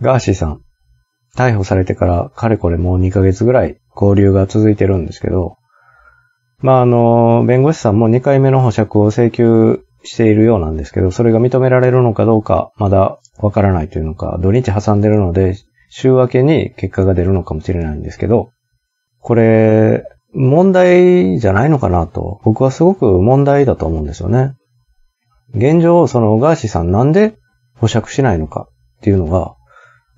ガーシーさん、逮捕されてからかれこれもう2ヶ月ぐらい交流が続いてるんですけど、まああの、弁護士さんも2回目の保釈を請求しているようなんですけど、それが認められるのかどうかまだわからないというのか、土日挟んでるので、週明けに結果が出るのかもしれないんですけど、これ、問題じゃないのかなと、僕はすごく問題だと思うんですよね。現状、そのガーシーさんなんで保釈しないのかっていうのが、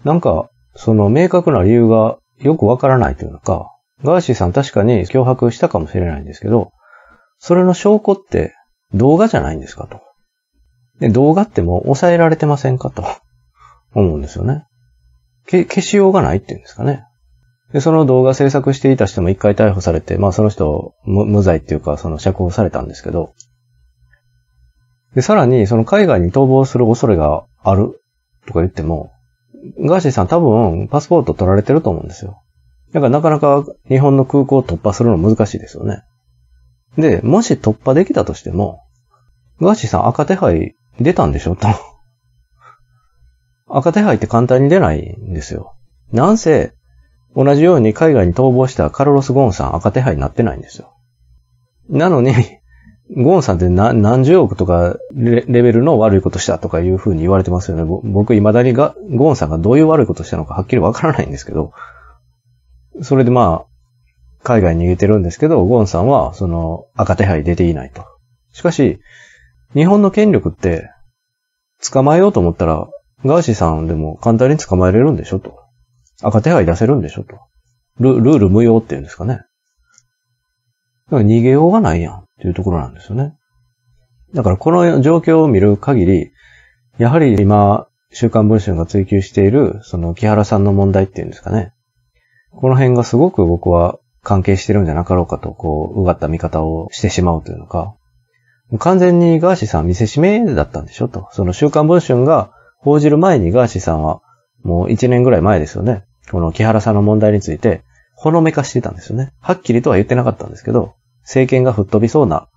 なんか、その明確な理由がよくわからないというのか、ガーシーさん確かに脅迫したかもしれないんですけど、それの証拠って動画じゃないんですかと。で、動画ってもう抑えられてませんかと思うんですよね。け、消しようがないっていうんですかね。で、その動画制作していた人も一回逮捕されて、まあその人無罪っていうかその釈放されたんですけど、で、さらにその海外に逃亡する恐れがあるとか言っても、ガーシーさん多分パスポート取られてると思うんですよ。だからなかなか日本の空港を突破するの難しいですよね。で、もし突破できたとしても、ガーシーさん赤手配出たんでしょと。赤手配って簡単に出ないんですよ。なんせ、同じように海外に逃亡したカルロス・ゴーンさん赤手配になってないんですよ。なのに、ゴンさんって何十億とかレベルの悪いことしたとかいうふうに言われてますよね。僕、未だにがゴンさんがどういう悪いことしたのかはっきりわからないんですけど、それでまあ、海外に逃げてるんですけど、ゴンさんは、その、赤手配出ていないと。しかし、日本の権力って、捕まえようと思ったら、ガーシーさんでも簡単に捕まえれるんでしょと。赤手配出せるんでしょと。ルルール無用っていうんですかね。か逃げようがないやん。っていうところなんですよね。だからこの状況を見る限り、やはり今、週刊文春が追求している、その木原さんの問題っていうんですかね。この辺がすごく僕は関係してるんじゃなかろうかと、こう、うがった見方をしてしまうというのか。完全にガーシーさん見せしめだったんでしょと。その週刊文春が報じる前にガーシーさんは、もう1年ぐらい前ですよね。この木原さんの問題について、ほのめかしてたんですよね。はっきりとは言ってなかったんですけど、政権が吹っ飛びそうな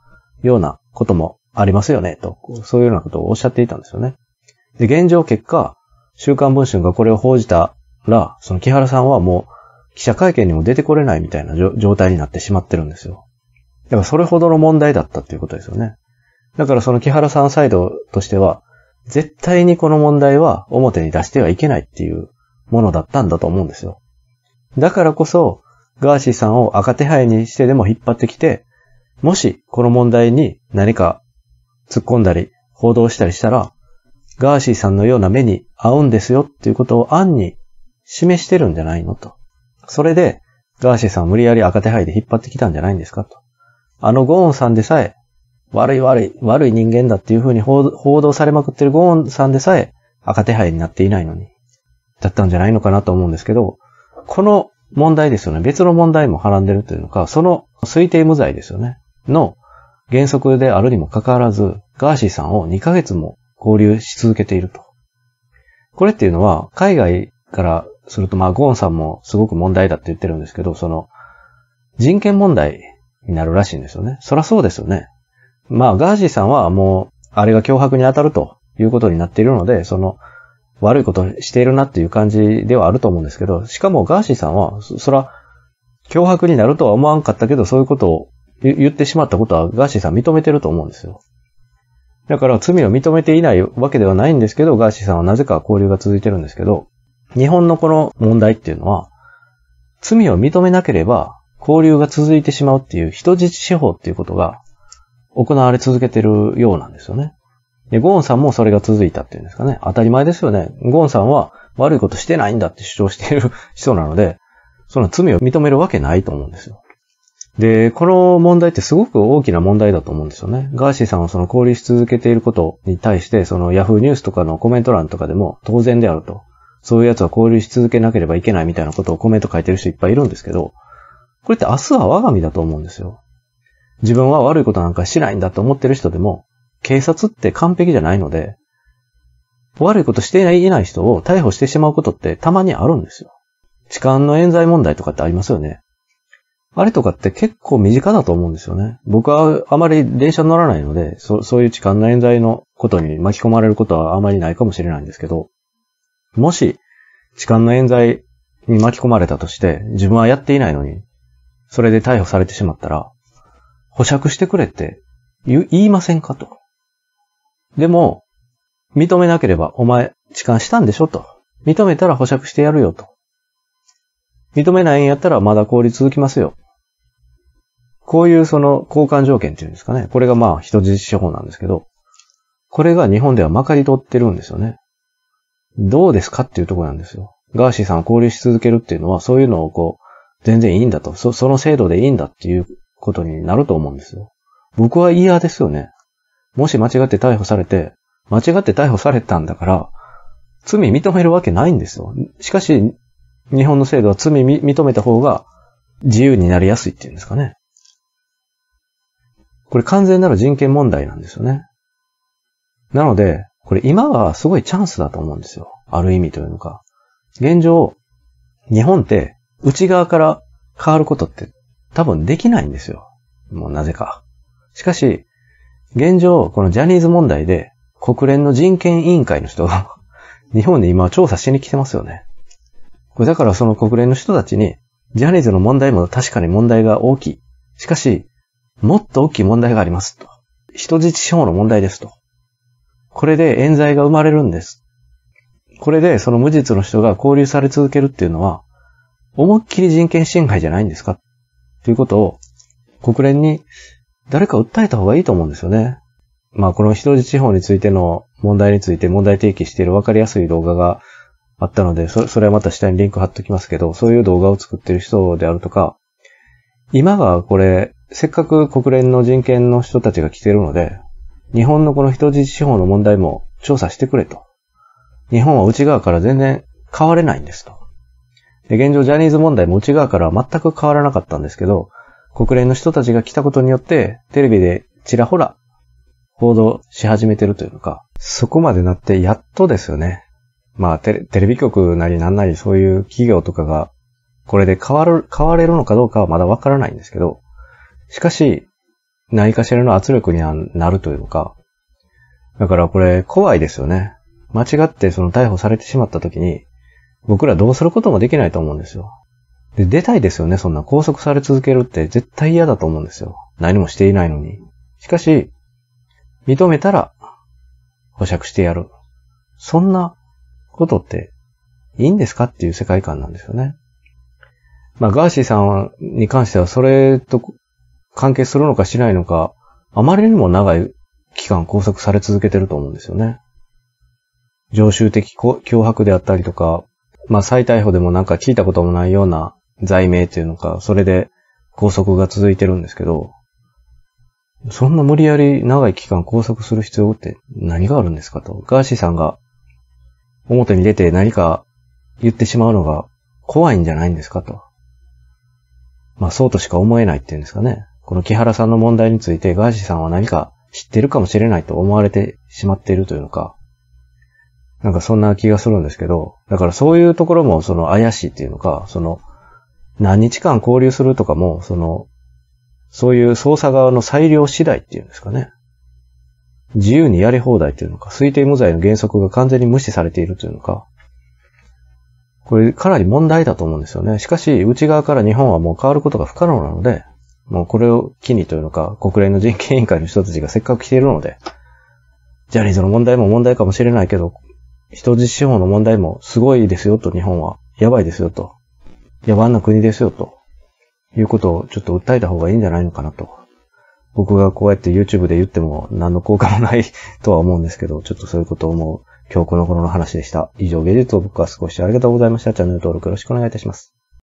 ようなこともありますよね、と、そういうようなことをおっしゃっていたんですよね。で、現状結果、週刊文春がこれを報じたら、その木原さんはもう記者会見にも出てこれないみたいな状態になってしまってるんですよ。だからそれほどの問題だったっていうことですよね。だからその木原さんサイドとしては、絶対にこの問題は表に出してはいけないっていうものだったんだと思うんですよ。だからこそ、ガーシーさんを赤手配にしてでも引っ張ってきて、もしこの問題に何か突っ込んだり、報道したりしたら、ガーシーさんのような目に合うんですよっていうことを暗に示してるんじゃないのと。それで、ガーシーさんを無理やり赤手配で引っ張ってきたんじゃないんですかと。あのゴーンさんでさえ、悪い悪い、悪い人間だっていうふうに報道されまくってるゴーンさんでさえ赤手配になっていないのに、だったんじゃないのかなと思うんですけど、この問題ですよね。別の問題もはらんでるというのか、その推定無罪ですよね。の原則であるにもかかわらず、ガーシーさんを2ヶ月も交流し続けていると。これっていうのは、海外からすると、まあ、ゴーンさんもすごく問題だって言ってるんですけど、その、人権問題になるらしいんですよね。そらそうですよね。まあ、ガーシーさんはもう、あれが脅迫に当たるということになっているので、その、悪いことしているなっていう感じではあると思うんですけど、しかもガーシーさんは、そ、そら、脅迫になるとは思わんかったけど、そういうことを言ってしまったことはガーシーさん認めてると思うんですよ。だから罪を認めていないわけではないんですけど、ガーシーさんはなぜか交流が続いてるんですけど、日本のこの問題っていうのは、罪を認めなければ交流が続いてしまうっていう人質司法っていうことが行われ続けてるようなんですよね。で、ゴーンさんもそれが続いたっていうんですかね。当たり前ですよね。ゴーンさんは悪いことしてないんだって主張している 人なので、その罪を認めるわけないと思うんですよ。で、この問題ってすごく大きな問題だと思うんですよね。ガーシーさんはその交流し続けていることに対して、その Yahoo ニュースとかのコメント欄とかでも当然であると。そういう奴は交流し続けなければいけないみたいなことをコメント書いてる人いっぱいいるんですけど、これって明日は我が身だと思うんですよ。自分は悪いことなんかしないんだと思ってる人でも、警察って完璧じゃないので、悪いことしていない人を逮捕してしまうことってたまにあるんですよ。痴漢の冤罪問題とかってありますよね。あれとかって結構身近だと思うんですよね。僕はあまり電車乗らないので、そそういう痴漢の冤罪のことに巻き込まれることはあまりないかもしれないんですけど、もし痴漢の冤罪に巻き込まれたとして、自分はやっていないのに、それで逮捕されてしまったら、保釈してくれって言いませんかと。でも、認めなければ、お前、痴漢したんでしょと。認めたら保釈してやるよと。認めないんやったらまだ氷続きますよ。こういうその交換条件っていうんですかね。これがまあ人質処方なんですけど、これが日本ではまかり通ってるんですよね。どうですかっていうとこなんですよ。ガーシーさんを交流し続けるっていうのは、そういうのをこう、全然いいんだと。そ、その制度でいいんだっていうことになると思うんですよ。僕は嫌ですよね。もし間違って逮捕されて、間違って逮捕されたんだから、罪認めるわけないんですよ。しかし、日本の制度は罪認めた方が自由になりやすいっていうんですかね。これ完全なる人権問題なんですよね。なので、これ今はすごいチャンスだと思うんですよ。ある意味というのか。現状、日本って内側から変わることって多分できないんですよ。もうなぜか。しかし、現状、このジャニーズ問題で、国連の人権委員会の人が 日本で今調査しに来てますよね。これだからその国連の人たちに、ジャニーズの問題も確かに問題が大きい。しかし、もっと大きい問題がありますと。人質司法の問題ですと。これで冤罪が生まれるんです。これでその無実の人が交留され続けるっていうのは、思いっきり人権侵害じゃないんですかということを国連に誰か訴えた方がいいと思うんですよね。まあこの人質地方についての問題について問題提起している分かりやすい動画があったので、それはまた下にリンク貼っときますけど、そういう動画を作ってる人であるとか、今はこれ、せっかく国連の人権の人たちが来てるので、日本のこの人質司法の問題も調査してくれと。日本は内側から全然変われないんですと。で現状ジャニーズ問題も内側からは全く変わらなかったんですけど、国連の人たちが来たことによって、テレビでちらほら報道し始めてるというか、そこまでなってやっとですよね。まあテレ、ビ局なりなんなりそういう企業とかが、これで変わる、変われるのかどうかはまだわからないんですけど、しかし、何かしらの圧力にはなるというか、だからこれ怖いですよね。間違ってその逮捕されてしまった時に、僕らどうすることもできないと思うんですよ。で、出たいですよね、そんな。拘束され続けるって絶対嫌だと思うんですよ。何もしていないのに。しかし、認めたら、保釈してやる。そんなことっていいんですかっていう世界観なんですよね。まあ、ガーシーさんに関してはそれと関係するのかしないのか、あまりにも長い期間拘束され続けてると思うんですよね。常習的脅迫であったりとか、まあ、再逮捕でもなんか聞いたこともないような罪名というのか、それで拘束が続いてるんですけど、そんな無理やり長い期間拘束する必要って何があるんですかと。ガーシーさんが表に出て何か言ってしまうのが怖いんじゃないんですかと。まあそうとしか思えないっていうんですかね。この木原さんの問題についてガーシーさんは何か知ってるかもしれないと思われてしまっているというのか。なんかそんな気がするんですけど、だからそういうところもその怪しいっていうのか、その何日間交流するとかも、その、そういう捜査側の裁量次第っていうんですかね。自由にやり放題っていうのか、推定無罪の原則が完全に無視されているというのか、これかなり問題だと思うんですよね。しかし、内側から日本はもう変わることが不可能なので、もうこれを機にというのか、国連の人権委員会の人たちがせっかく来ているので、ジャニーズの問題も問題かもしれないけど、人質司法の問題もすごいですよと日本は、やばいですよと。野蛮な国ですよと、いうことをちょっと訴えた方がいいんじゃないのかなと。僕がこうやって YouTube で言っても何の効果もないとは思うんですけど、ちょっとそういうことを思う今日この頃の話でした。以上、芸術を僕は少しありがとうございました。チャンネル登録よろしくお願いいたします。